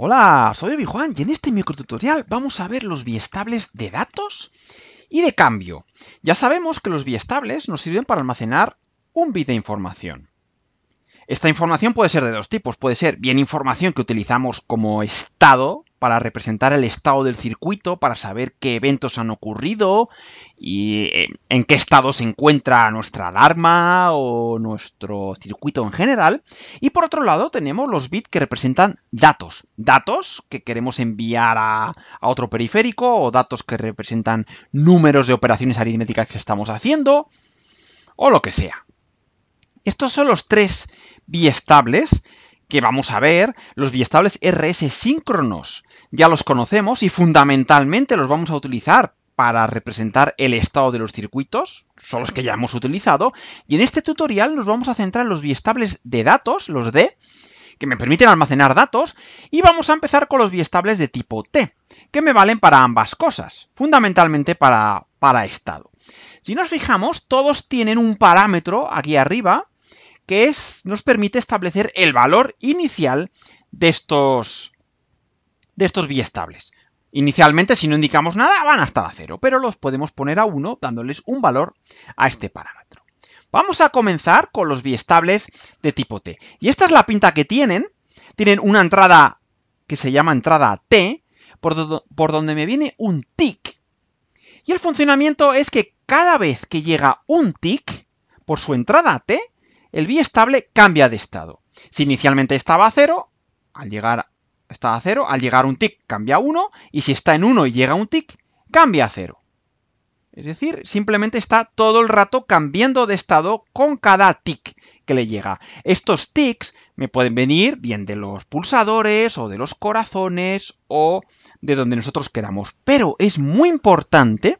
Hola, soy Obi Juan y en este microtutorial vamos a ver los biestables de datos y de cambio. Ya sabemos que los biestables nos sirven para almacenar un bit de información. Esta información puede ser de dos tipos, puede ser bien información que utilizamos como estado para representar el estado del circuito, para saber qué eventos han ocurrido y eh, en qué estado se encuentra nuestra alarma o nuestro circuito en general. Y por otro lado tenemos los bits que representan datos. Datos que queremos enviar a, otro periférico o datos que representan números de operaciones aritméticas que estamos haciendo o lo que sea. Estos son los tres biestables que vamos a ver, los biestables RS síncronos. Ya los conocemos y fundamentalmente los vamos a utilizar para representar el estado de los circuitos, son los que ya hemos utilizado, y en este tutorial nos vamos a centrar en los biestables de datos, los D, que me permiten almacenar datos, y vamos a empezar con los biestables de tipo T, que me valen para ambas cosas, fundamentalmente para, para estado. Si nos fijamos, todos tienen un parámetro aquí arriba, que es, nos permite establecer el valor inicial de estos, de estos biestables. Inicialmente, si no indicamos nada, van hasta a cero, pero los podemos poner a 1 dándoles un valor a este parámetro. Vamos a comenzar con los biestables de tipo T. Y esta es la pinta que tienen. Tienen una entrada que se llama entrada T, por, por donde me viene un tick. Y el funcionamiento es que cada vez que llega un tick por su entrada T, el estable cambia de estado. Si inicialmente estaba a 0, al llegar estaba a 0, al llegar un tick cambia a 1 y si está en 1 y llega un tick, cambia a 0. Es decir, simplemente está todo el rato cambiando de estado con cada tick que le llega. Estos ticks me pueden venir bien de los pulsadores o de los corazones o de donde nosotros queramos. Pero es muy importante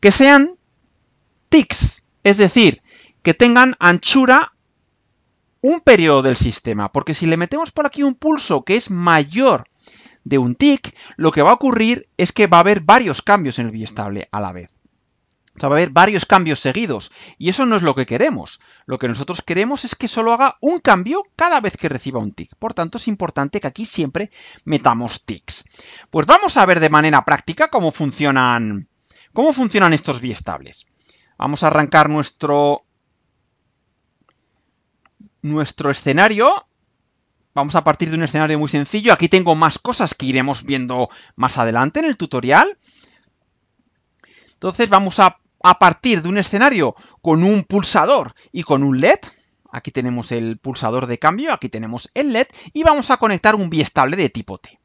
que sean ticks, es decir, que tengan anchura un periodo del sistema, porque si le metemos por aquí un pulso que es mayor de un tick, lo que va a ocurrir es que va a haber varios cambios en el biestable a la vez. O sea, va a haber varios cambios seguidos. Y eso no es lo que queremos. Lo que nosotros queremos es que solo haga un cambio cada vez que reciba un tick. Por tanto, es importante que aquí siempre metamos ticks. Pues vamos a ver de manera práctica cómo funcionan, cómo funcionan estos biestables. Vamos a arrancar nuestro nuestro escenario. Vamos a partir de un escenario muy sencillo. Aquí tengo más cosas que iremos viendo más adelante en el tutorial. Entonces vamos a, partir de un escenario con un pulsador y con un LED. Aquí tenemos el pulsador de cambio, aquí tenemos el LED y vamos a conectar un biestable de tipo T.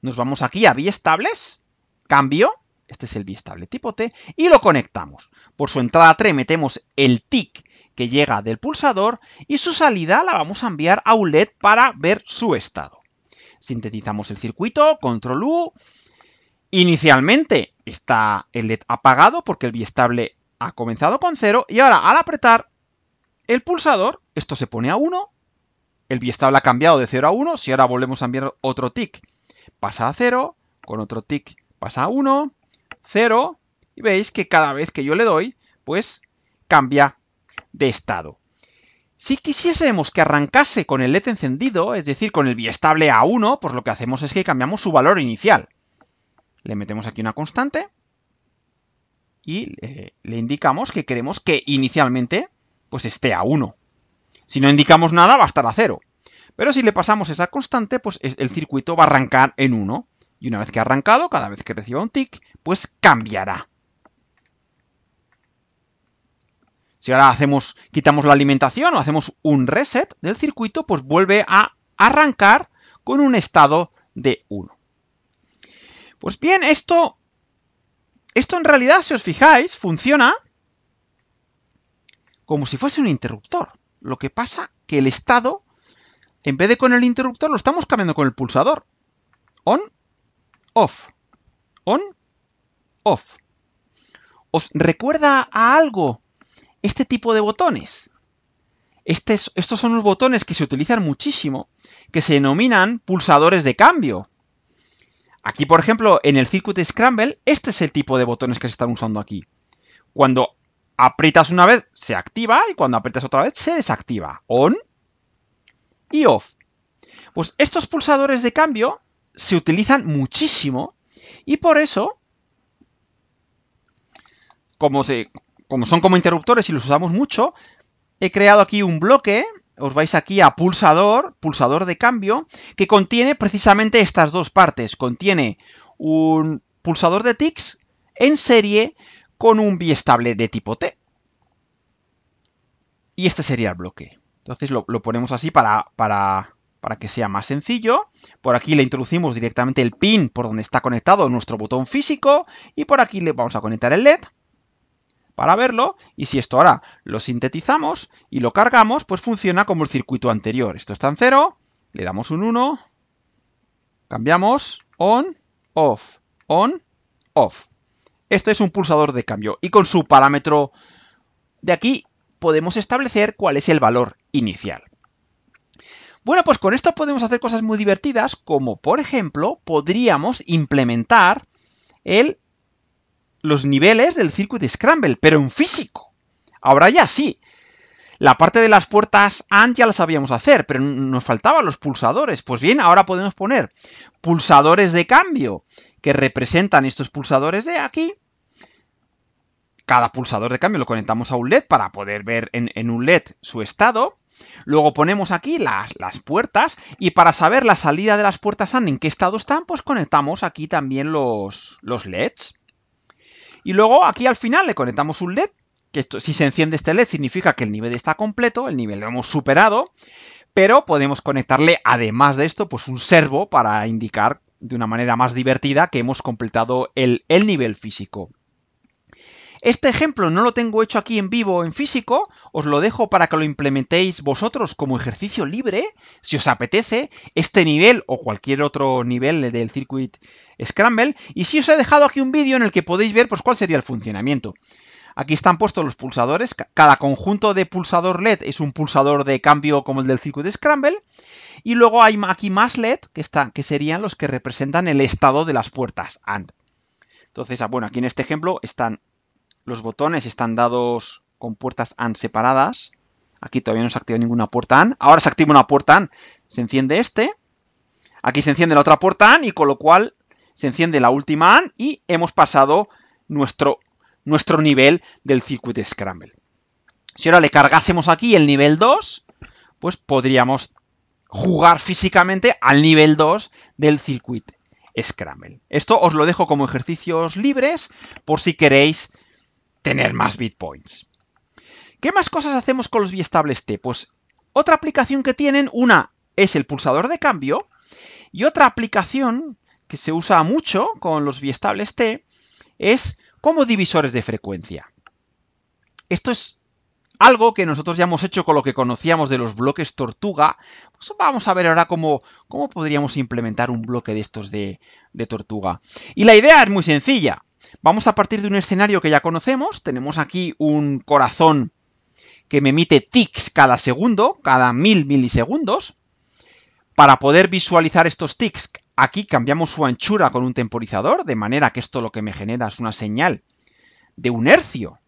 Nos vamos aquí a biestables, cambio, este es el biestable tipo T, y lo conectamos. Por su entrada 3 metemos el TIC que llega del pulsador y su salida la vamos a enviar a un LED para ver su estado. Sintetizamos el circuito, control U. Inicialmente está el LED apagado porque el biestable ha comenzado con 0 y ahora al apretar el pulsador, esto se pone a 1, el biestable ha cambiado de 0 a 1, si ahora volvemos a enviar otro tick, pasa a 0, con otro tick pasa a 1, 0, y veis que cada vez que yo le doy, pues cambia de estado. Si quisiésemos que arrancase con el LED encendido, es decir, con el biestable A1, pues lo que hacemos es que cambiamos su valor inicial. Le metemos aquí una constante y eh, le, indicamos que queremos que inicialmente pues esté a 1. Si no indicamos nada va a estar a 0. Pero si le pasamos esa constante, pues el circuito va a arrancar en 1. Y una vez que ha arrancado, cada vez que reciba un tick, pues cambiará. Si ahora hacemos, quitamos la alimentación o hacemos un reset del circuito, pues vuelve a arrancar con un estado de 1. Pues bien, esto, esto en realidad, si os fijáis, funciona como si fuese un interruptor. Lo que pasa que el estado, en vez de con el interruptor, lo estamos cambiando con el pulsador. On, off. On, off. ¿Os recuerda a algo este tipo de botones. Este estos son los botones que se utilizan muchísimo, que se denominan pulsadores de cambio. Aquí, por ejemplo, en el Circuit Scramble, este es el tipo de botones que se están usando aquí. Cuando aprietas una vez, se activa, y cuando aprietas otra vez, se desactiva. On y off. Pues estos pulsadores de cambio se utilizan muchísimo y por eso, como se, como son como interruptores y los usamos mucho, he creado aquí un bloque, os vais aquí a pulsador, pulsador de cambio, que contiene precisamente estas dos partes. Contiene un pulsador de tics en serie con un biestable de tipo T. Y este sería el bloque. Entonces lo, ponemos así para que sea más sencillo. Por aquí le introducimos directamente el pin por donde está conectado nuestro botón físico. Y por aquí le vamos a conectar el LED para verlo y si esto ahora lo sintetizamos y lo cargamos, pues funciona como el circuito anterior. Esto está en 0, le damos un 1, cambiamos on, off, on, off. Esto es un pulsador de cambio y con su parámetro de aquí podemos establecer cuál es el valor inicial. Bueno, pues con esto podemos hacer cosas muy divertidas como por ejemplo podríamos implementar el los niveles del de Scramble, pero en físico. Ahora ya sí. La parte de las puertas AND ya la sabíamos hacer, pero nos faltaban los pulsadores. Pues bien, ahora podemos poner pulsadores de cambio que representan estos pulsadores de aquí. Cada pulsador de cambio lo conectamos a un LED para poder ver en, un LED su estado. Luego ponemos aquí las, las, puertas y para saber la salida de las puertas AND en qué estado están, pues conectamos aquí también los, los LEDs. Y luego aquí al final le conectamos un LED, que esto, si se enciende este LED significa que el nivel está completo, el nivel lo hemos superado, pero podemos conectarle además de esto pues un servo para indicar de una manera más divertida que hemos completado el, nivel físico. Este ejemplo no lo tengo hecho aquí en vivo en físico, os lo dejo para que lo implementéis vosotros como ejercicio libre, si os apetece. Este nivel o cualquier otro nivel del circuito Scramble. Y si os he dejado aquí un vídeo en el que podéis ver pues, cuál sería el funcionamiento. Aquí están puestos los pulsadores. Cada conjunto de pulsador LED es un pulsador de cambio como el del circuito de Scramble. Y luego hay aquí más LED, que, que serían los que representan el estado de las puertas AND. Entonces, ah, bueno, aquí en este ejemplo están los botones están dados con puertas AND separadas. Aquí todavía no se activa ninguna puerta AND. Ahora se activa una puerta AND. Se enciende este. Aquí se enciende la otra puerta AND y con lo cual se enciende la última y hemos pasado nuestro, nuestro nivel del circuit scramble. Si ahora le cargásemos aquí el nivel 2, pues podríamos jugar físicamente al nivel 2 del circuit Scramble. Esto os lo dejo como ejercicios libres por si queréis tener más bitpoints. ¿Qué más cosas hacemos con los biestables T? Pues otra aplicación que tienen, una es el pulsador de cambio y otra aplicación que se usa mucho con los biestables T es como divisores de frecuencia. Esto es algo que nosotros ya hemos hecho con lo que conocíamos de los bloques tortuga. Pues vamos a ver ahora cómo, cómo, podríamos implementar un bloque de estos de, de tortuga. Y la idea es muy sencilla. Vamos a partir de un escenario que ya conocemos. Tenemos aquí un corazón que me emite ticks cada segundo, cada mil milisegundos. Para poder visualizar estos ticks Aquí cambiamos su anchura con un temporizador, de manera que esto lo que me genera es una señal de un hercio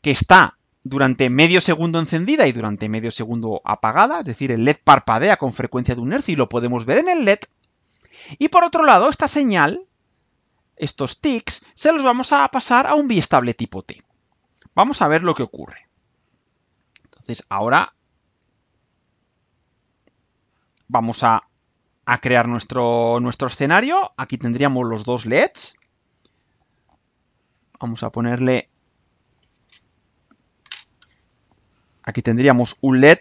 que está durante medio segundo encendida y durante medio segundo apagada, es decir, el LED parpadea con frecuencia de un hercio y lo podemos ver en el LED. Y por otro lado, esta señal, estos ticks, se los vamos a pasar a un biestable tipo T. Vamos a ver lo que ocurre. Entonces, ahora vamos a a crear nuestro, nuestro escenario. Aquí tendríamos los dos LEDs. Vamos a ponerle... Aquí tendríamos un LED.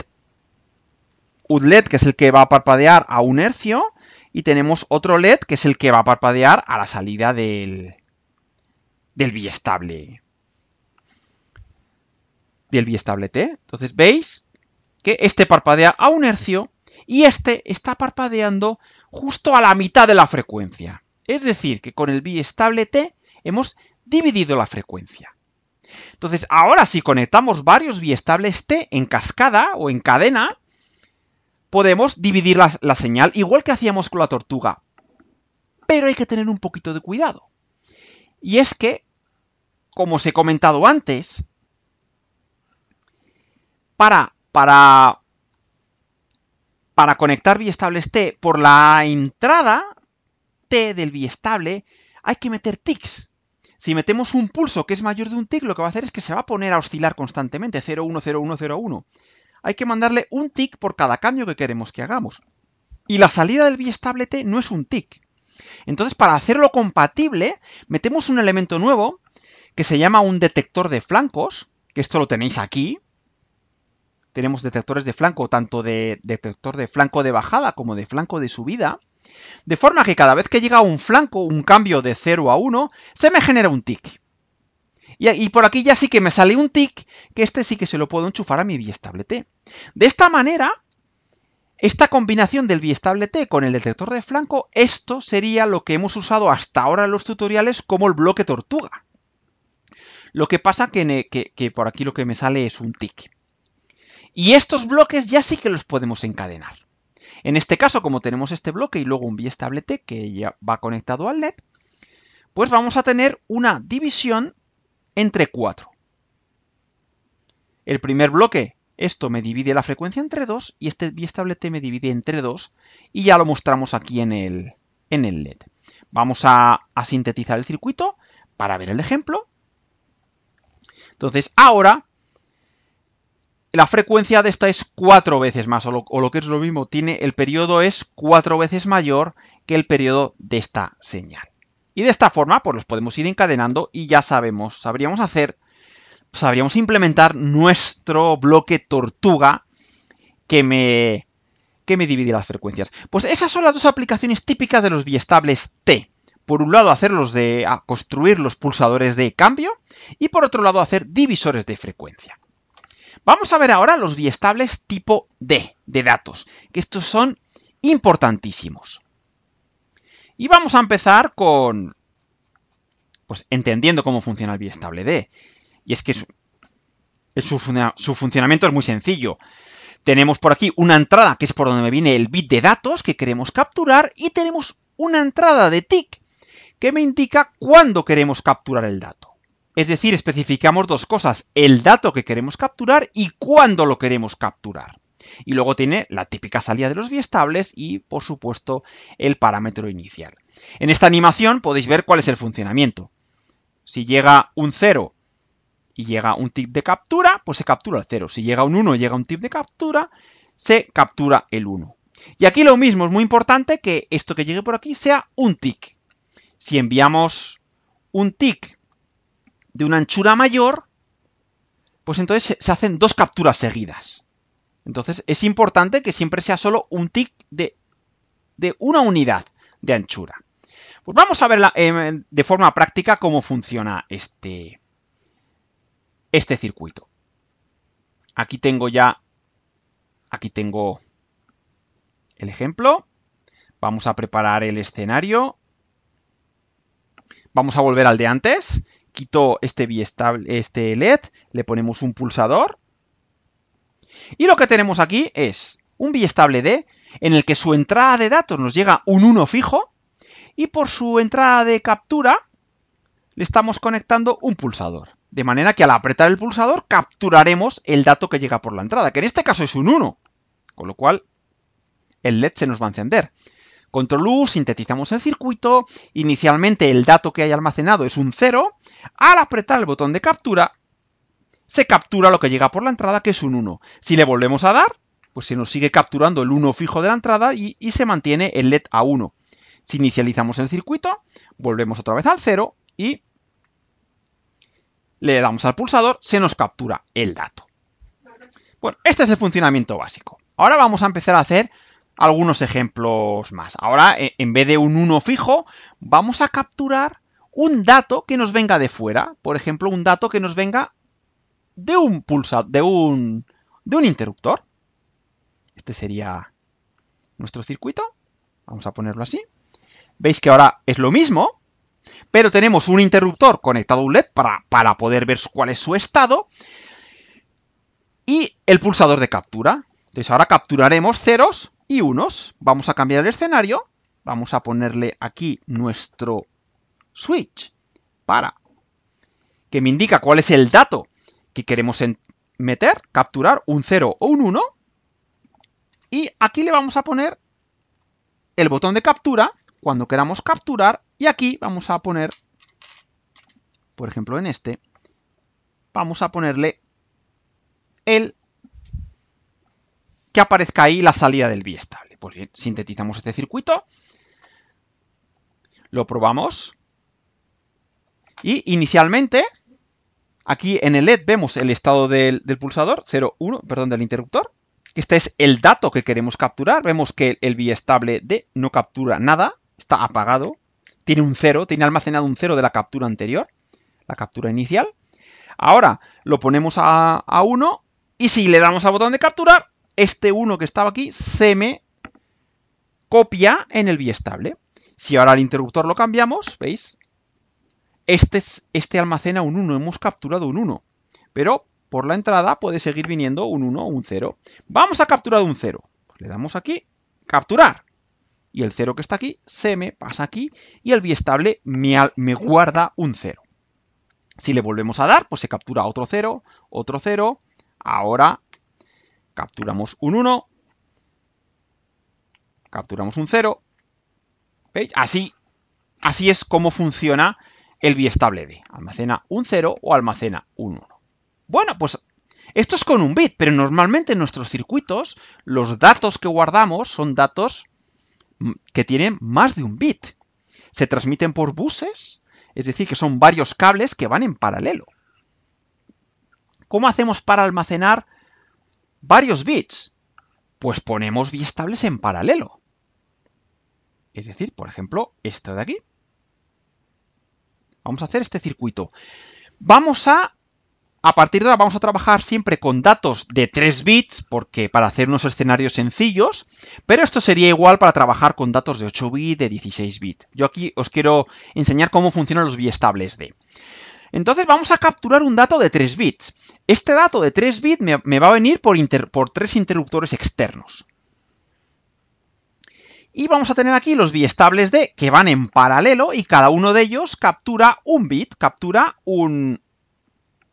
Un LED que es el que va a parpadear a un hercio. Y tenemos otro LED que es el que va a parpadear a la salida del, del bistable Del biestable T. Entonces veis que este parpadea a un hercio y este está parpadeando justo a la mitad de la frecuencia. Es decir, que con el biestable T hemos dividido la frecuencia. Entonces, ahora si conectamos varios biestables T en cascada o en cadena, podemos dividir la, señal igual que hacíamos con la tortuga. Pero hay que tener un poquito de cuidado. Y es que, como os he comentado antes, para, para para conectar biestables T por la entrada T del biestable hay que meter ticks. Si metemos un pulso que es mayor de un tick, lo que va a hacer es que se va a poner a oscilar constantemente, 0, 1, 0, 1, 0, 1. Hay que mandarle un tick por cada cambio que queremos que hagamos. Y la salida del biestable T no es un tick. Entonces, para hacerlo compatible, metemos un elemento nuevo que se llama un detector de flancos, que esto lo tenéis aquí, tenemos detectores de flanco, tanto de detector de flanco de bajada como de flanco de subida, de forma que cada vez que llega un flanco, un cambio de 0 a 1, se me genera un tick. Y, por aquí ya sí que me sale un tick, que este sí que se lo puedo enchufar a mi biestable T. De esta manera, esta combinación del biestable T con el detector de flanco, esto sería lo que hemos usado hasta ahora en los tutoriales como el bloque tortuga. Lo que pasa que, que por aquí lo que me sale es un tick. Y estos bloques ya sí que los podemos encadenar. En este caso, como tenemos este bloque y luego un biestable que ya va conectado al LED, pues vamos a tener una división entre 4. El primer bloque, esto me divide la frecuencia entre 2 y este biestable me divide entre 2 y ya lo mostramos aquí en el, en el LED. Vamos a, a sintetizar el circuito para ver el ejemplo. Entonces, ahora la frecuencia de esta es cuatro veces más, o lo, que es lo mismo, tiene, el periodo es cuatro veces mayor que el periodo de esta señal. Y de esta forma, pues los podemos ir encadenando y ya sabemos, sabríamos hacer, sabríamos implementar nuestro bloque tortuga que me, que me divide las frecuencias. Pues esas son las dos aplicaciones típicas de los biestables T. Por un lado, hacerlos de construir los pulsadores de cambio y por otro lado, hacer divisores de frecuencia. Vamos a ver ahora los biestables tipo D de datos, que estos son importantísimos. Y vamos a empezar con, pues entendiendo cómo funciona el biestable D. Y es que su, funcionamiento es muy sencillo. Tenemos por aquí una entrada que es por donde me viene el bit de datos que queremos capturar y tenemos una entrada de tick que me indica cuándo queremos capturar el dato. Es decir, especificamos dos cosas, el dato que queremos capturar y cuándo lo queremos capturar. Y luego tiene la típica salida de los biestables y, por supuesto, el parámetro inicial. En esta animación podéis ver cuál es el funcionamiento. Si llega un 0 y llega un tip de captura, pues se captura el 0. Si llega un 1 y llega un tip de captura, se captura el 1. Y aquí lo mismo, es muy importante que esto que llegue por aquí sea un tick. Si enviamos un tick de una anchura mayor, pues entonces se hacen dos capturas seguidas. Entonces es importante que siempre sea solo un tick de, de una unidad de anchura. Pues vamos a ver em, de forma práctica cómo funciona este, este circuito. Aquí tengo ya, aquí tengo el ejemplo. Vamos a preparar el escenario. Vamos a volver al de antes quitó este, biestable, este LED, le ponemos un pulsador. Y lo que tenemos aquí es un biestable D en el que su entrada de datos nos llega un 1 fijo y por su entrada de captura le estamos conectando un pulsador. De manera que al apretar el pulsador capturaremos el dato que llega por la entrada, que en este caso es un 1. Con lo cual el LED se nos va a encender. Control U, sintetizamos el circuito, inicialmente el dato que hay almacenado es un 0, al apretar el botón de captura, se captura lo que llega por la entrada, que es un 1. Si le volvemos a dar, pues se nos sigue capturando el 1 fijo de la entrada y, se mantiene el LED a 1. Si inicializamos el circuito, volvemos otra vez al 0 y le damos al pulsador, se nos captura el dato. Bueno, este es el funcionamiento básico. Ahora vamos a empezar a hacer algunos ejemplos más. Ahora, e, en vez de un 1 fijo, vamos a capturar un dato que nos venga de fuera. Por ejemplo, un dato que nos venga de un pulsador, de un, de un interruptor. Este sería nuestro circuito. Vamos a ponerlo así. Veis que ahora es lo mismo, pero tenemos un interruptor conectado a un LED para, para poder ver cuál es su estado y el pulsador de captura. Entonces ahora capturaremos ceros y unos. Vamos a cambiar el escenario. Vamos a ponerle aquí nuestro switch para que me indica cuál es el dato que queremos meter, capturar un 0 o un 1. Y aquí le vamos a poner el botón de captura cuando queramos capturar. Y aquí vamos a poner, por ejemplo en este, vamos a ponerle el que aparezca ahí la salida del biestable. Pues bien, sintetizamos este circuito, lo probamos y inicialmente aquí en el LED vemos el estado del, pulsador, 0, 1, perdón, del interruptor. Este es el dato que queremos capturar. Vemos que el biestable D no captura nada, está apagado, tiene un 0, tiene almacenado un 0 de la captura anterior, la captura inicial. Ahora lo ponemos a, a 1 y si le damos al botón de capturar, este 1 que estaba aquí se me copia en el biestable. Si ahora el interruptor lo cambiamos, ¿veis? Este, este almacena un 1, hemos capturado un 1. Pero por la entrada puede seguir viniendo un 1 o un 0. Vamos a capturar un 0. Pues le damos aquí, capturar. Y el 0 que está aquí se me pasa aquí y el biestable me guarda un 0. Si le volvemos a dar, pues se captura otro 0, otro 0. Ahora Capturamos un 1. Capturamos un 0. ¿Veis? Así, así es como funciona el biestable B. Almacena un 0 o almacena un 1. Bueno, pues esto es con un bit, pero normalmente en nuestros circuitos los datos que guardamos son datos mm, que tienen más de un bit. Se transmiten por buses, es decir, que son varios cables que van en paralelo. ¿Cómo hacemos para almacenar varios bits, pues ponemos biestables en paralelo. Es decir, por ejemplo, esto de aquí. Vamos a hacer este circuito. Vamos a, a partir de ahora, vamos a trabajar siempre con datos de 3 bits, porque para hacer unos escenarios sencillos, pero esto sería igual para trabajar con datos de 8 bits, de 16 bits. Yo aquí os quiero enseñar cómo funcionan los biestables de. Entonces vamos a capturar un dato de 3 bits. Este dato de 3 bits me, va a venir por, tres interruptores externos. Y vamos a tener aquí los biestables de que van en paralelo y cada uno de ellos captura un bit, captura un,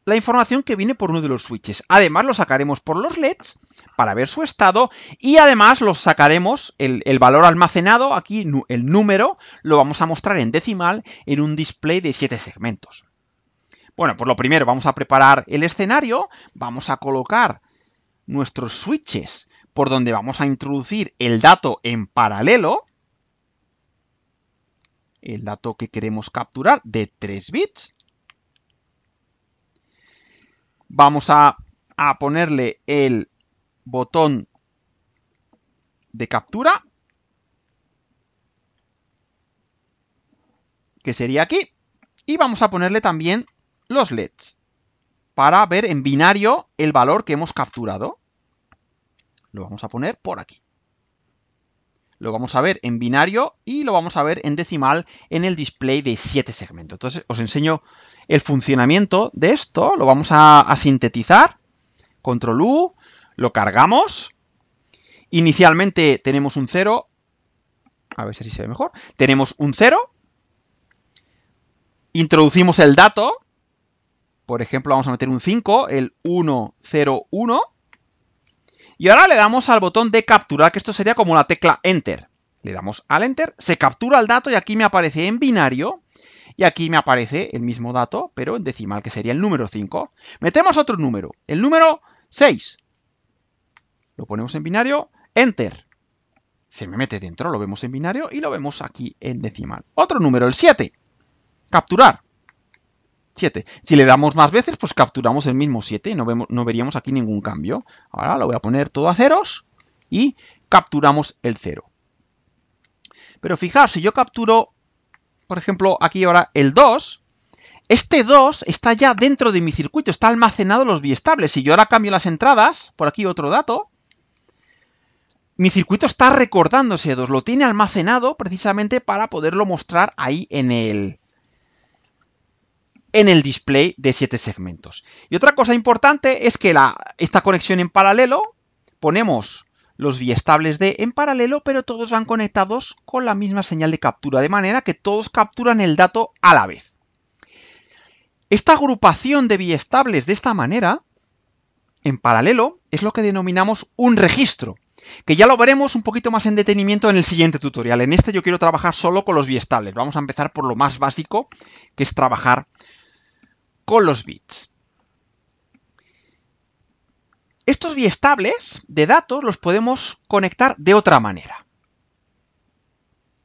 la información que viene por uno de los switches. Además lo sacaremos por los LEDs para ver su estado y además lo sacaremos el, el, valor almacenado, aquí el número, lo vamos a mostrar en decimal en un display de 7 segmentos. Bueno, pues lo primero, vamos a preparar el escenario, vamos a colocar nuestros switches por donde vamos a introducir el dato en paralelo, el dato que queremos capturar de 3 bits. Vamos a, a ponerle el botón de captura, que sería aquí, y vamos a ponerle también los LEDs para ver en binario el valor que hemos capturado. Lo vamos a poner por aquí. Lo vamos a ver en binario y lo vamos a ver en decimal en el display de 7 segmentos. Entonces os enseño el funcionamiento de esto. Lo vamos a, sintetizar. Control U, lo cargamos. Inicialmente tenemos un 0. A ver si se ve mejor. Tenemos un 0. Introducimos el dato, por ejemplo, vamos a meter un 5, el 101. Y ahora le damos al botón de capturar, que esto sería como la tecla Enter. Le damos al Enter, se captura el dato y aquí me aparece en binario. Y aquí me aparece el mismo dato, pero en decimal, que sería el número 5. Metemos otro número, el número 6. Lo ponemos en binario, Enter. Se me mete dentro, lo vemos en binario y lo vemos aquí en decimal. Otro número, el 7. Capturar. Si le damos más veces, pues capturamos el mismo 7 y no, no veríamos aquí ningún cambio. Ahora lo voy a poner todo a ceros y capturamos el 0. Pero fijaos, si yo capturo, por ejemplo, aquí ahora el 2, este 2 está ya dentro de mi circuito, está almacenado en los biestables. Si yo ahora cambio las entradas, por aquí otro dato, mi circuito está recordando ese 2, lo tiene almacenado precisamente para poderlo mostrar ahí en el, en el display de 7 segmentos. Y otra cosa importante es que esta conexión en paralelo, ponemos los biestables de en paralelo, pero todos van conectados con la misma señal de captura, de manera que todos capturan el dato a la vez. Esta agrupación de biestables de esta manera, en paralelo, es lo que denominamos un registro, que ya lo veremos un poquito más en detenimiento en el siguiente tutorial. En este yo quiero trabajar solo con los biestables. Vamos a empezar por lo más básico, que es trabajar con los bits. Estos biestables de datos los podemos conectar de otra manera.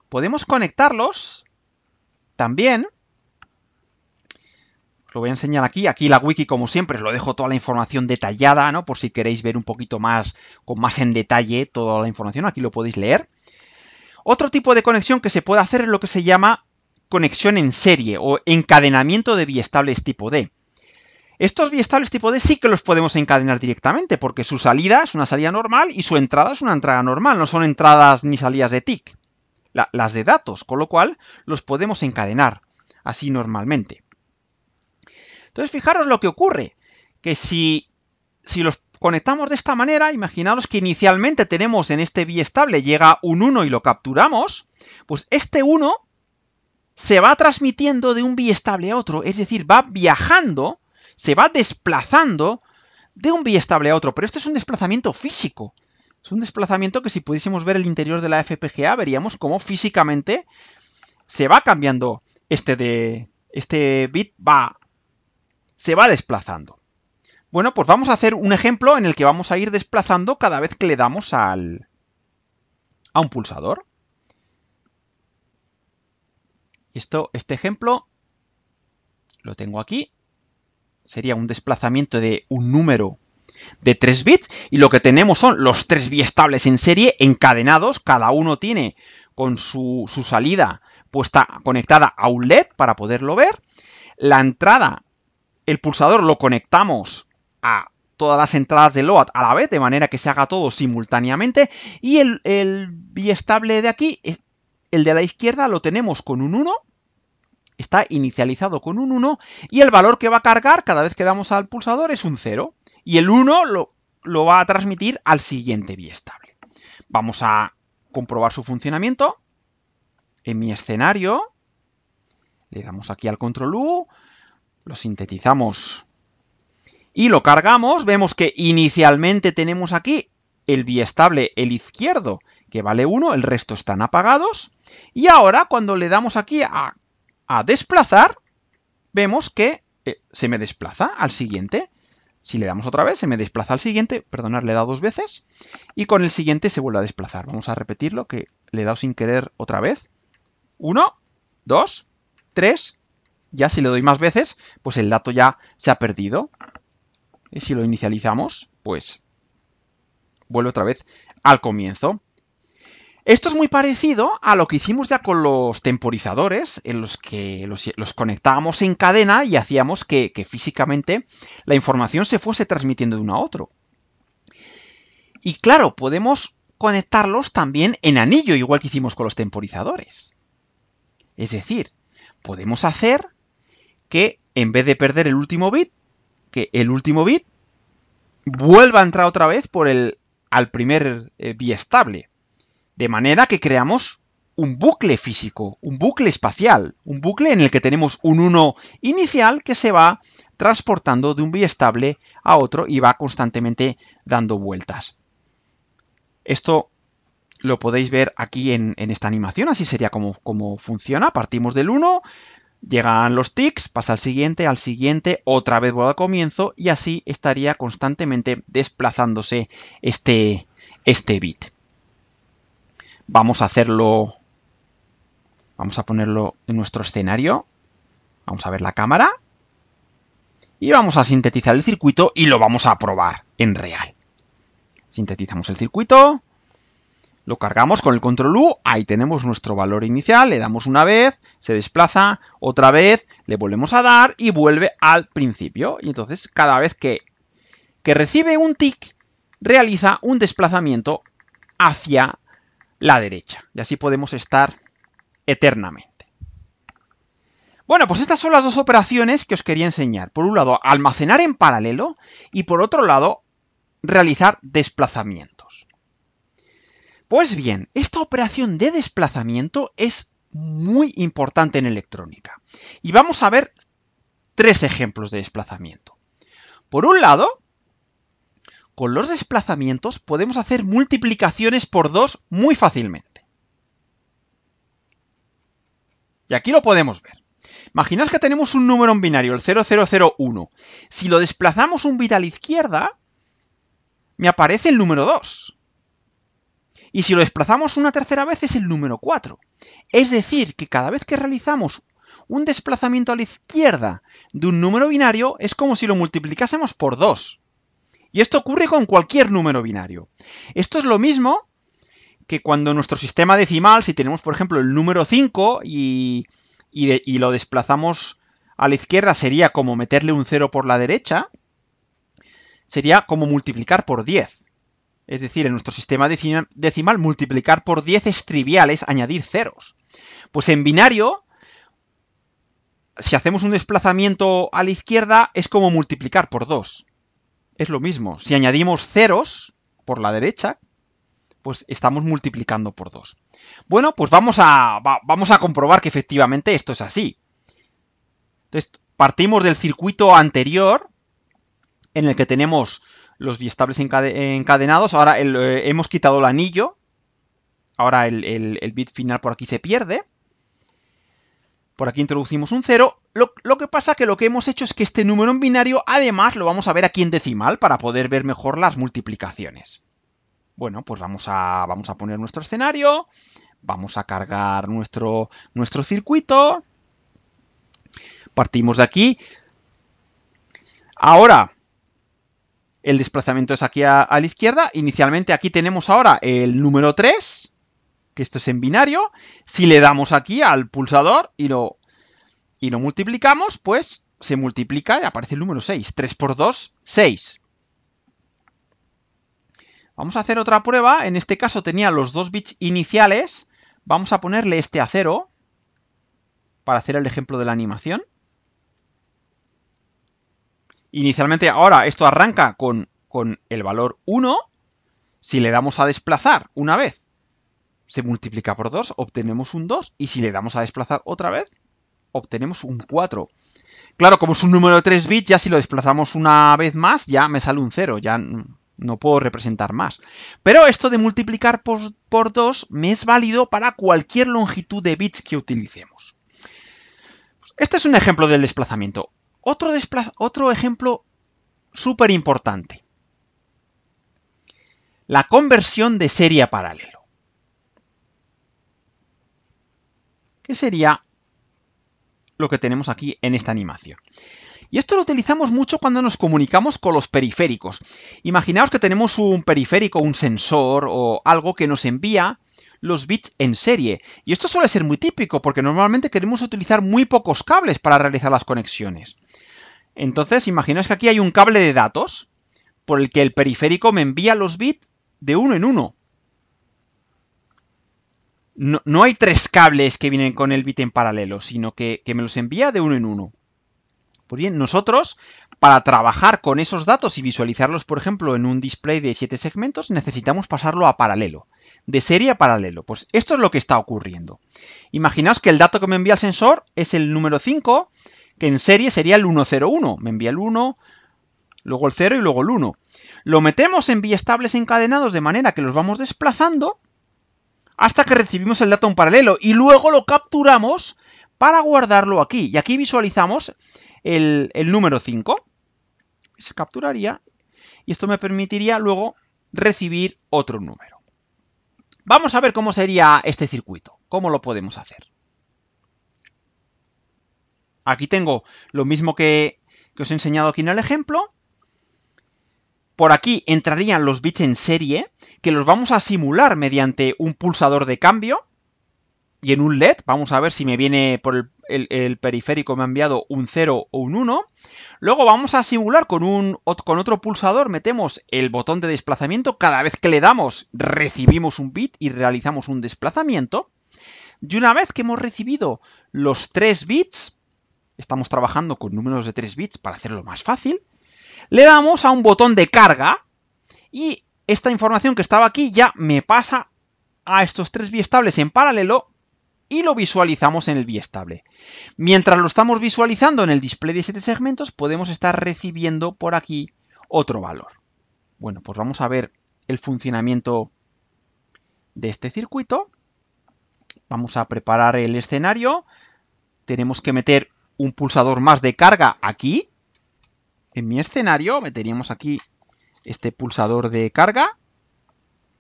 Podemos conectarlos también. Os lo voy a enseñar aquí. Aquí la wiki, como siempre, os lo dejo toda la información detallada, ¿no? Por si queréis ver un poquito más, con más en detalle toda la información. Aquí lo podéis leer. Otro tipo de conexión que se puede hacer es lo que se llama conexión en serie o encadenamiento de biestables tipo D. Estos biestables tipo D sí que los podemos encadenar directamente, porque su salida es una salida normal y su entrada es una entrada normal, no son entradas ni salidas de TIC, las de datos, con lo cual los podemos encadenar así normalmente. Entonces fijaros lo que ocurre, que si, si los conectamos de esta manera, imaginaros que inicialmente tenemos en este biestable llega un 1 y lo capturamos, pues este 1 se va transmitiendo de un biestable a otro, es decir, va viajando, se va desplazando de un biestable a otro, pero este es un desplazamiento físico. Es un desplazamiento que si pudiésemos ver el interior de la FPGA veríamos cómo físicamente se va cambiando este de este bit va se va desplazando. Bueno, pues vamos a hacer un ejemplo en el que vamos a ir desplazando cada vez que le damos al a un pulsador. Esto, este ejemplo lo tengo aquí. Sería un desplazamiento de un número de 3 bits y lo que tenemos son los 3 biestables en serie encadenados, cada uno tiene con su, salida puesta conectada a un LED para poderlo ver, la entrada, el pulsador lo conectamos a todas las entradas de LOAD a la vez, de manera que se haga todo simultáneamente, y el, el biestable de aquí el de la izquierda lo tenemos con un 1, está inicializado con un 1, y el valor que va a cargar cada vez que damos al pulsador es un 0, y el 1 lo, va a transmitir al siguiente biestable. Vamos a comprobar su funcionamiento. En mi escenario, le damos aquí al control U, lo sintetizamos y lo cargamos. Vemos que inicialmente tenemos aquí el biestable, el izquierdo, que vale 1, el resto están apagados. Y ahora cuando le damos aquí a, a desplazar, vemos que eh, se me desplaza al siguiente. Si le damos otra vez, se me desplaza al siguiente. Perdonad, le he dado dos veces. Y con el siguiente se vuelve a desplazar. Vamos a repetirlo, que le he dado sin querer otra vez. 1, 2, 3. Ya si le doy más veces, pues el dato ya se ha perdido. Y si lo inicializamos, pues vuelve otra vez al comienzo. Esto es muy parecido a lo que hicimos ya con los temporizadores, en los que los, conectábamos en cadena y hacíamos que, que, físicamente la información se fuese transmitiendo de uno a otro. Y claro, podemos conectarlos también en anillo, igual que hicimos con los temporizadores. Es decir, podemos hacer que en vez de perder el último bit, que el último bit vuelva a entrar otra vez por el al primer eh, biestable. De manera que creamos un bucle físico, un bucle espacial, un bucle en el que tenemos un 1 inicial que se va transportando de un biestable a otro y va constantemente dando vueltas. Esto lo podéis ver aquí en, esta animación, así sería como, como, funciona. Partimos del 1, Llegan los tics, pasa al siguiente, al siguiente, otra vez vuelvo al comienzo y así estaría constantemente desplazándose este, este bit. Vamos a hacerlo, vamos a ponerlo en nuestro escenario, vamos a ver la cámara y vamos a sintetizar el circuito y lo vamos a probar en real. Sintetizamos el circuito, lo cargamos con el control U, ahí tenemos nuestro valor inicial, le damos una vez, se desplaza, otra vez, le volvemos a dar y vuelve al principio. Y entonces cada vez que, que recibe un tick, realiza un desplazamiento hacia la derecha. Y así podemos estar eternamente. Bueno, pues estas son las dos operaciones que os quería enseñar. Por un lado, almacenar en paralelo y por otro lado, realizar desplazamiento. Pues bien, esta operación de desplazamiento es muy importante en electrónica. Y vamos a ver tres ejemplos de desplazamiento. Por un lado, con los desplazamientos podemos hacer multiplicaciones por dos muy fácilmente. Y aquí lo podemos ver. Imaginaos que tenemos un número en binario, el 0001. Si lo desplazamos un bit a la izquierda, me aparece el número 2. Y si lo desplazamos una tercera vez es el número 4. Es decir, que cada vez que realizamos un desplazamiento a la izquierda de un número binario es como si lo multiplicásemos por 2. Y esto ocurre con cualquier número binario. Esto es lo mismo que cuando nuestro sistema decimal, si tenemos por ejemplo el número 5 y, lo desplazamos a la izquierda, sería como meterle un 0 por la derecha, sería como multiplicar por 10. Es decir, en nuestro sistema decimal multiplicar por 10 es trivial, es añadir ceros. Pues en binario, si hacemos un desplazamiento a la izquierda, es como multiplicar por 2. Es lo mismo. Si añadimos ceros por la derecha, pues estamos multiplicando por 2. Bueno, pues vamos a, vamos a comprobar que efectivamente esto es así. Entonces, partimos del circuito anterior, en el que tenemos los biestables encadenados. Ahora eh, hemos quitado el anillo. Ahora el, bit final por aquí se pierde. Por aquí introducimos un 0. Lo, que pasa que lo que hemos hecho es que este número en binario, además, lo vamos a ver aquí en decimal para poder ver mejor las multiplicaciones. Bueno, pues vamos a, vamos a poner nuestro escenario. Vamos a cargar nuestro, nuestro circuito. Partimos de aquí. Ahora, el desplazamiento es aquí a, la izquierda. Inicialmente aquí tenemos ahora el número 3, que esto es en binario. Si le damos aquí al pulsador y lo, y lo multiplicamos, pues se multiplica y aparece el número 6. 3 por 2, 6. Vamos a hacer otra prueba. En este caso tenía los dos bits iniciales. Vamos a ponerle este a 0 para hacer el ejemplo de la animación. Inicialmente ahora esto arranca con, con el valor 1. Si le damos a desplazar una vez, se multiplica por 2, obtenemos un 2. Y si le damos a desplazar otra vez, obtenemos un 4. Claro, como es un número de 3 bits, ya si lo desplazamos una vez más, ya me sale un 0, ya no puedo representar más. Pero esto de multiplicar por, por 2 me es válido para cualquier longitud de bits que utilicemos. Este es un ejemplo del desplazamiento. Otro, ejemplo súper importante. La conversión de serie a paralelo. ¿Qué sería lo que tenemos aquí en esta animación? Y esto lo utilizamos mucho cuando nos comunicamos con los periféricos. Imaginaos que tenemos un periférico, un sensor o algo que nos envía los bits en serie. Y esto suele ser muy típico porque normalmente queremos utilizar muy pocos cables para realizar las conexiones. Entonces, imaginaos que aquí hay un cable de datos por el que el periférico me envía los bits de uno en uno. No, hay tres cables que vienen con el bit en paralelo, sino que, que me los envía de uno en uno. Pues bien, nosotros para trabajar con esos datos y visualizarlos, por ejemplo, en un display de 7 segmentos, necesitamos pasarlo a paralelo, de serie a paralelo. Pues esto es lo que está ocurriendo. Imaginaos que el dato que me envía el sensor es el número 5, que en serie sería el 101. Me envía el 1, luego el 0 y luego el 1. Lo metemos en estables encadenados de manera que los vamos desplazando hasta que recibimos el dato en paralelo y luego lo capturamos para guardarlo aquí. Y aquí visualizamos el, número 5. Se capturaría y esto me permitiría luego recibir otro número. Vamos a ver cómo sería este circuito, cómo lo podemos hacer. Aquí tengo lo mismo que, que os he enseñado aquí en el ejemplo. Por aquí entrarían los bits en serie, que los vamos a simular mediante un pulsador de cambio y en un LED. Vamos a ver si me viene por el el, periférico me ha enviado un 0 o un 1. Luego vamos a simular con, un, con otro pulsador, metemos el botón de desplazamiento, cada vez que le damos recibimos un bit y realizamos un desplazamiento. Y una vez que hemos recibido los 3 bits, estamos trabajando con números de 3 bits para hacerlo más fácil, le damos a un botón de carga y esta información que estaba aquí ya me pasa a estos tres estables en paralelo y lo visualizamos en el biestable. Mientras lo estamos visualizando en el display de 7 segmentos, podemos estar recibiendo por aquí otro valor. Bueno, pues vamos a ver el funcionamiento de este circuito. Vamos a preparar el escenario. Tenemos que meter un pulsador más de carga aquí. En mi escenario meteríamos aquí este pulsador de carga.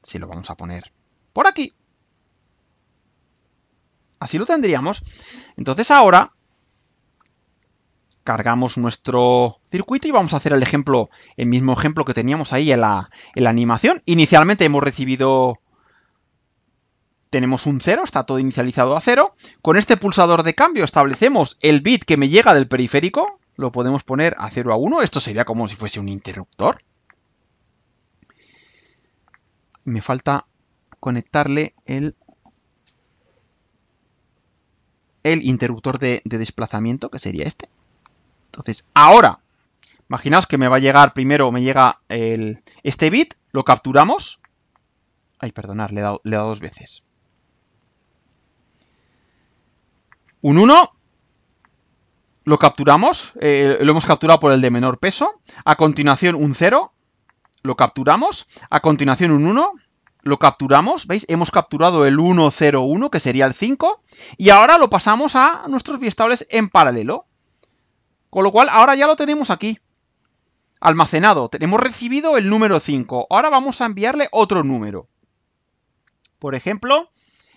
Se lo vamos a poner por aquí. Así lo tendríamos. Entonces ahora cargamos nuestro circuito y vamos a hacer el ejemplo, el mismo ejemplo que teníamos ahí en la, en la animación. Inicialmente hemos recibido, tenemos un 0, está todo inicializado a 0. Con este pulsador de cambio establecemos el bit que me llega del periférico, lo podemos poner a 0 a 1, esto sería como si fuese un interruptor. Me falta conectarle el el interruptor de, desplazamiento, que sería este. Entonces, ahora, imaginaos que me va a llegar primero, me llega el, este bit, lo capturamos. Ay, perdonad, le he dado, dos veces. Un 1, lo capturamos, eh, lo hemos capturado por el de menor peso. A continuación un 0, lo capturamos. A continuación un 1, lo capturamos, ¿veis? Hemos capturado el 101, que sería el 5, y ahora lo pasamos a nuestros viestables en paralelo. Con lo cual, ahora ya lo tenemos aquí, almacenado. Tenemos recibido el número 5. Ahora vamos a enviarle otro número. Por ejemplo,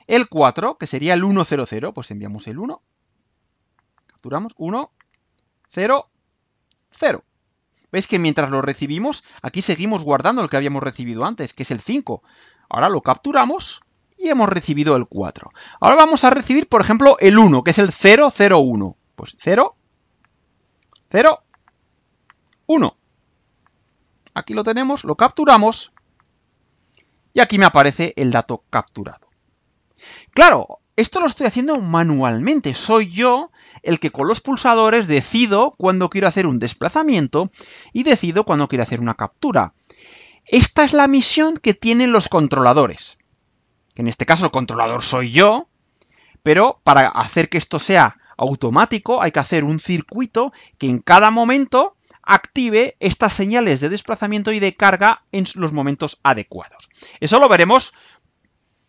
el 4, que sería el 100, pues enviamos el 1. Capturamos 1, 0, 0. ¿Veis que mientras lo recibimos, aquí seguimos guardando el que habíamos recibido antes, que es el 5. Ahora lo capturamos y hemos recibido el 4. Ahora vamos a recibir, por ejemplo, el 1, que es el 001. Pues 0, 0, 1. Aquí lo tenemos, lo capturamos y aquí me aparece el dato capturado. Claro, esto lo estoy haciendo manualmente. Soy yo el que con los pulsadores decido cuándo quiero hacer un desplazamiento y decido cuándo quiero hacer una captura. Esta es la misión que tienen los controladores. En este caso el controlador soy yo, pero para hacer que esto sea automático hay que hacer un circuito que en cada momento active estas señales de desplazamiento y de carga en los momentos adecuados. Eso lo veremos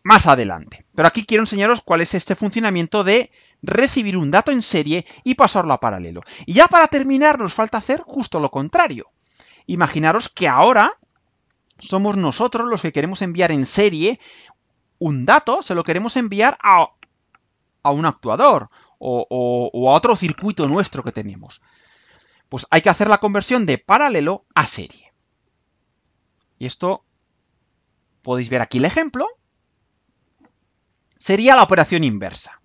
más adelante. Pero aquí quiero enseñaros cuál es este funcionamiento de recibir un dato en serie y pasarlo a paralelo. Y ya para terminar nos falta hacer justo lo contrario. Imaginaros que ahora somos nosotros los que queremos enviar en serie un dato, se lo queremos enviar a, un actuador o, a otro circuito nuestro que tenemos. Pues hay que hacer la conversión de paralelo a serie. Y esto podéis ver aquí el ejemplo. Sería la operación inversa.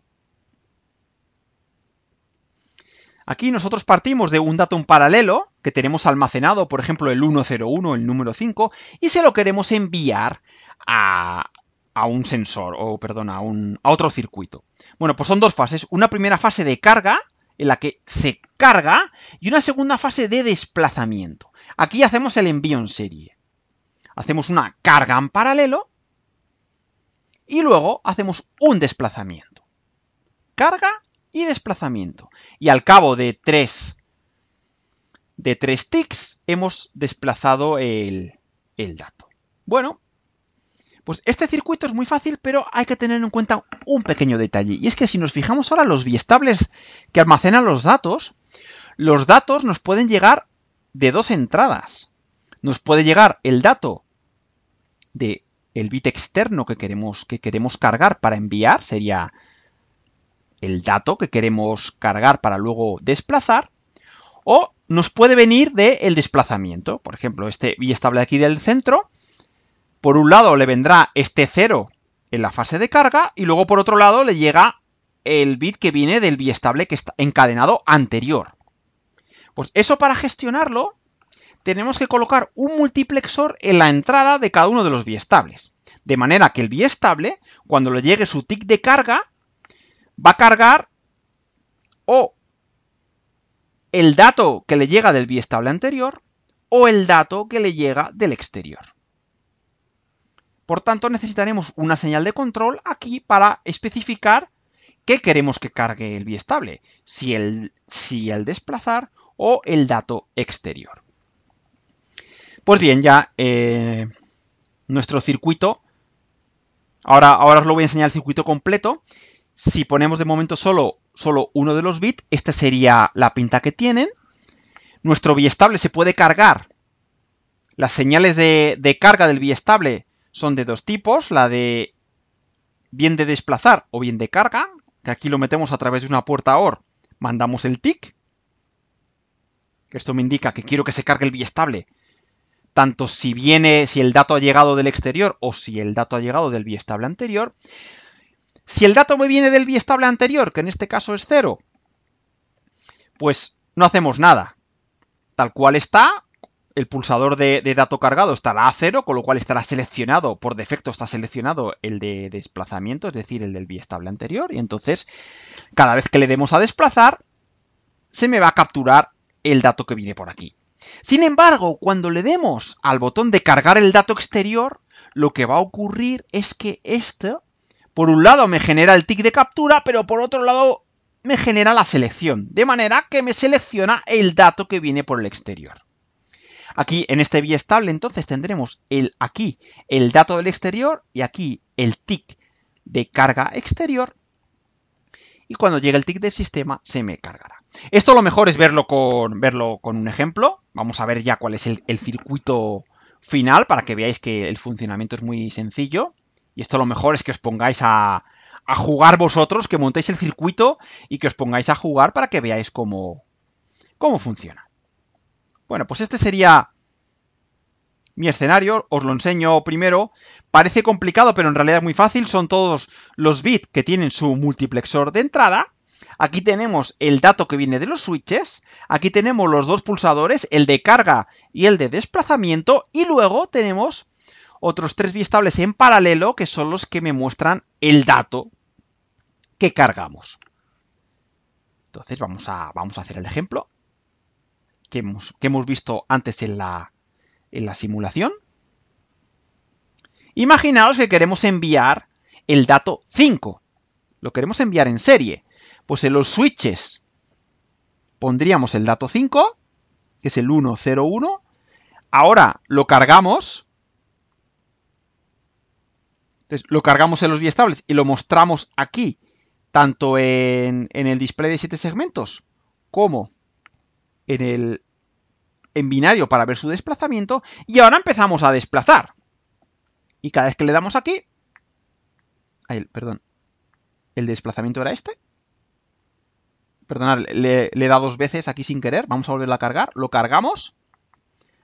Aquí nosotros partimos de un dato en paralelo, que tenemos almacenado, por ejemplo, el 101, el número 5, y se lo queremos enviar a, a un sensor, o perdón, a, un, a otro circuito. Bueno, pues son dos fases. Una primera fase de carga, en la que se carga, y una segunda fase de desplazamiento. Aquí hacemos el envío en serie. Hacemos una carga en paralelo y luego hacemos un desplazamiento. Carga y desplazamiento. Y al cabo de tres de tres ticks hemos desplazado el, dato. Bueno, pues este circuito es muy fácil, pero hay que tener en cuenta un pequeño detalle. Y es que si nos fijamos ahora los biestables que almacenan los datos, los datos nos pueden llegar de dos entradas. Nos puede llegar el dato de el bit externo que queremos, que queremos cargar para enviar, sería el dato que queremos cargar para luego desplazar, o nos puede venir del desplazamiento. Por ejemplo, este y aquí del centro, por un lado le vendrá este 0 en la fase de carga y luego por otro lado le llega el bit que viene del biestable que está encadenado anterior. Pues eso para gestionarlo tenemos que colocar un multiplexor en la entrada de cada uno de los biestables. De manera que el biestable, cuando le llegue su tick de carga, va a cargar o el dato que le llega del biestable anterior o el dato que le llega del exterior. Por tanto, necesitaremos una señal de control aquí para especificar qué queremos que cargue el biestable, si el, si el desplazar o el dato exterior. Pues bien, ya eh, nuestro circuito, ahora, ahora os lo voy a enseñar el circuito completo, si ponemos de momento solo solo uno de los bits, esta sería la pinta que tienen. Nuestro biestable se puede cargar. Las señales de, de carga del biestable son de dos tipos, la de bien de desplazar o bien de carga, que aquí lo metemos a través de una puerta OR, mandamos el tick, esto me indica que quiero que se cargue el biestable, tanto si viene, si el dato ha llegado del exterior o si el dato ha llegado del biestable anterior. Si el dato me viene del biestable anterior, que en este caso es cero, pues no hacemos nada. Tal cual está, el pulsador de, dato cargado estará a cero, con lo cual estará seleccionado, por defecto está seleccionado el de desplazamiento, es decir, el del biestable anterior, y entonces cada vez que le demos a desplazar, se me va a capturar el dato que viene por aquí. Sin embargo, cuando le demos al botón de cargar el dato exterior, lo que va a ocurrir es que este por un lado me genera el tick de captura, pero por otro lado me genera la selección, de manera que me selecciona el dato que viene por el exterior. Aquí en este estable entonces tendremos el, aquí el dato del exterior y aquí el tick de carga exterior y cuando llegue el tick del sistema se me cargará. Esto lo mejor es verlo con, verlo con un ejemplo. Vamos a ver ya cuál es el circuito final para que veáis que el funcionamiento es muy sencillo. Y esto lo mejor es que os pongáis a, jugar vosotros, que montéis el circuito y que os pongáis a jugar para que veáis cómo, cómo funciona. Bueno, pues este sería mi escenario, os lo enseño primero. Parece complicado, pero en realidad es muy fácil. Son todos los bits que tienen su multiplexor de entrada. Aquí tenemos el dato que viene de los switches. Aquí tenemos los dos pulsadores, el de carga y el de desplazamiento. Y luego tenemos otros tres estables en paralelo, que son los que me muestran el dato que cargamos. Entonces vamos a, vamos a hacer el ejemplo que hemos, visto antes en la, en la simulación. Imaginaos que queremos enviar el dato 5. Lo queremos enviar en serie. Pues en los switches pondríamos el dato 5, que es el 101. Ahora lo cargamos entonces lo cargamos en los biestables y lo mostramos aquí, tanto en, el display de 7 segmentos como en el en binario para ver su desplazamiento y ahora empezamos a desplazar. Y cada vez que le damos aquí, ahí, perdón, el desplazamiento era este. Perdonad, le, le, he dado dos veces aquí sin querer. Vamos a volverlo a cargar. Lo cargamos.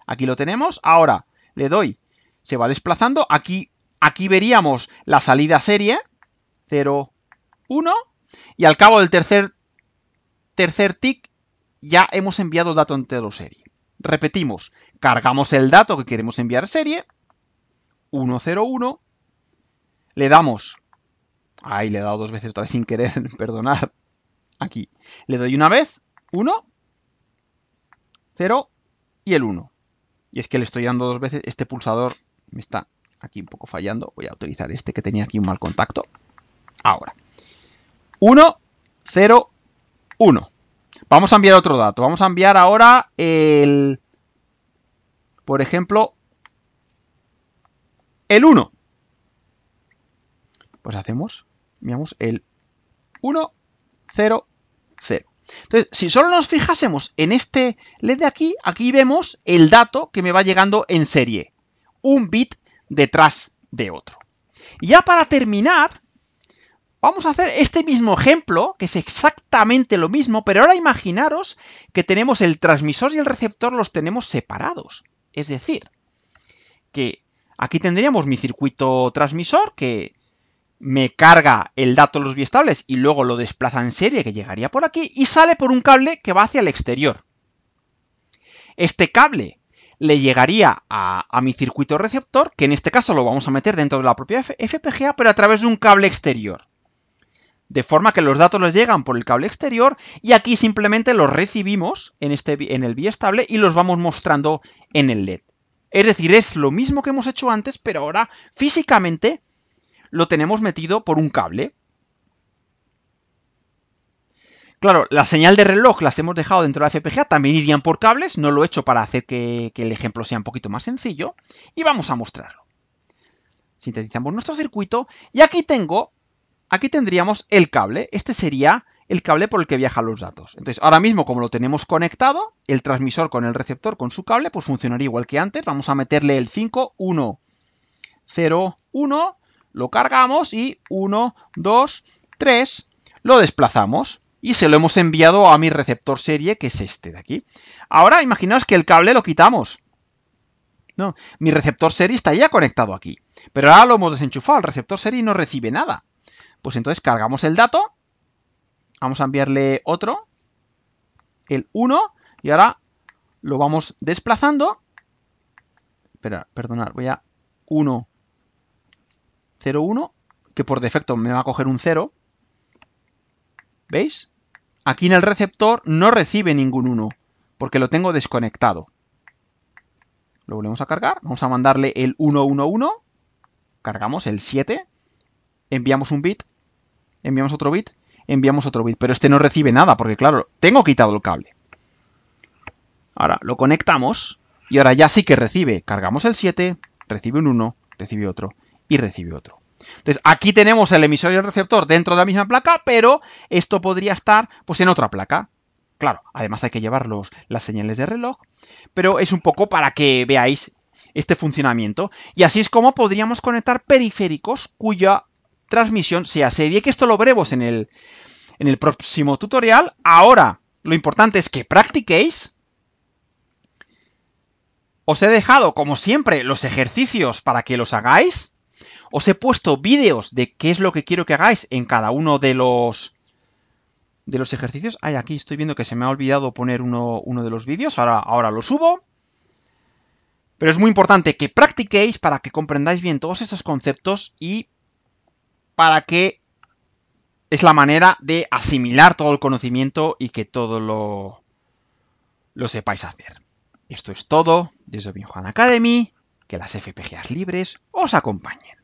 Aquí lo tenemos. Ahora le doy. Se va desplazando. Aquí Aquí veríamos la salida serie, 0, 1, y al cabo del tercer, tercer tick ya hemos enviado dato entero serie. Repetimos, cargamos el dato que queremos enviar serie, 1, 0, 1, le damos, ahí le he dado dos veces otra vez sin querer, perdonar. aquí, le doy una vez, 1, 0 y el 1. Y es que le estoy dando dos veces, este pulsador me está Aquí un poco fallando. Voy a utilizar este que tenía aquí un mal contacto. Ahora. 1, 0, 1. Vamos a enviar otro dato. Vamos a enviar ahora el... Por ejemplo, el 1. Pues hacemos, enviamos el 1, 0, 0. Entonces, si solo nos fijásemos en este LED de aquí, aquí vemos el dato que me va llegando en serie. Un bit detrás de otro. Y ya para terminar, vamos a hacer este mismo ejemplo, que es exactamente lo mismo, pero ahora imaginaros que tenemos el transmisor y el receptor los tenemos separados. Es decir, que aquí tendríamos mi circuito transmisor que me carga el dato de los biestables y luego lo desplaza en serie que llegaría por aquí y sale por un cable que va hacia el exterior. Este cable le llegaría a, mi circuito receptor, que en este caso lo vamos a meter dentro de la propia FPGA, pero a través de un cable exterior. De forma que los datos les llegan por el cable exterior y aquí simplemente los recibimos en, este, en el y los vamos mostrando en el LED. Es decir, es lo mismo que hemos hecho antes, pero ahora físicamente lo tenemos metido por un cable. Claro, la señal de reloj las hemos dejado dentro de la FPGA, también irían por cables, no lo he hecho para hacer que, el ejemplo sea un poquito más sencillo, y vamos a mostrarlo. Sintetizamos nuestro circuito, y aquí tengo, aquí tendríamos el cable, este sería el cable por el que viajan los datos. Entonces, ahora mismo como lo tenemos conectado, el transmisor con el receptor con su cable, pues funcionaría igual que antes, vamos a meterle el 5, 1, 0, 1, lo cargamos, y 1, 2, 3, lo desplazamos y se lo hemos enviado a mi receptor serie, que es este de aquí. Ahora imaginaos que el cable lo quitamos. No, mi receptor serie está ya conectado aquí. Pero ahora lo hemos desenchufado, el receptor serie no recibe nada. Pues entonces cargamos el dato. Vamos a enviarle otro. El 1. Y ahora lo vamos desplazando. Espera, perdonad, voy a 1, 0, 1. Que por defecto me va a coger un 0. ¿Veis? Aquí en el receptor no recibe ningún 1, porque lo tengo desconectado. Lo volvemos a cargar, vamos a mandarle el 111, cargamos el 7, enviamos un bit, enviamos otro bit, enviamos otro bit, pero este no recibe nada, porque claro, tengo quitado el cable. Ahora lo conectamos y ahora ya sí que recibe, cargamos el 7, recibe un 1, recibe otro y recibe otro. Entonces, aquí tenemos el emisor y el receptor dentro de la misma placa, pero esto podría estar pues, en otra placa. Claro, además hay que llevar las señales de reloj, pero es un poco para que veáis este funcionamiento. Y así es como podríamos conectar periféricos cuya transmisión sea serie, que esto lo veremos en el, en el próximo tutorial. Ahora, lo importante es que practiquéis. Os he dejado, como siempre, los ejercicios para que los hagáis. Os he puesto vídeos de qué es lo que quiero que hagáis en cada uno de los de los ejercicios. Ay, aquí estoy viendo que se me ha olvidado poner uno, de los vídeos. Ahora, ahora lo subo. Pero es muy importante que practiquéis para que comprendáis bien todos estos conceptos y para que es la manera de asimilar todo el conocimiento y que todo lo, lo sepáis hacer. Esto es todo desde Juan Academy. Que las FPGAs libres os acompañen.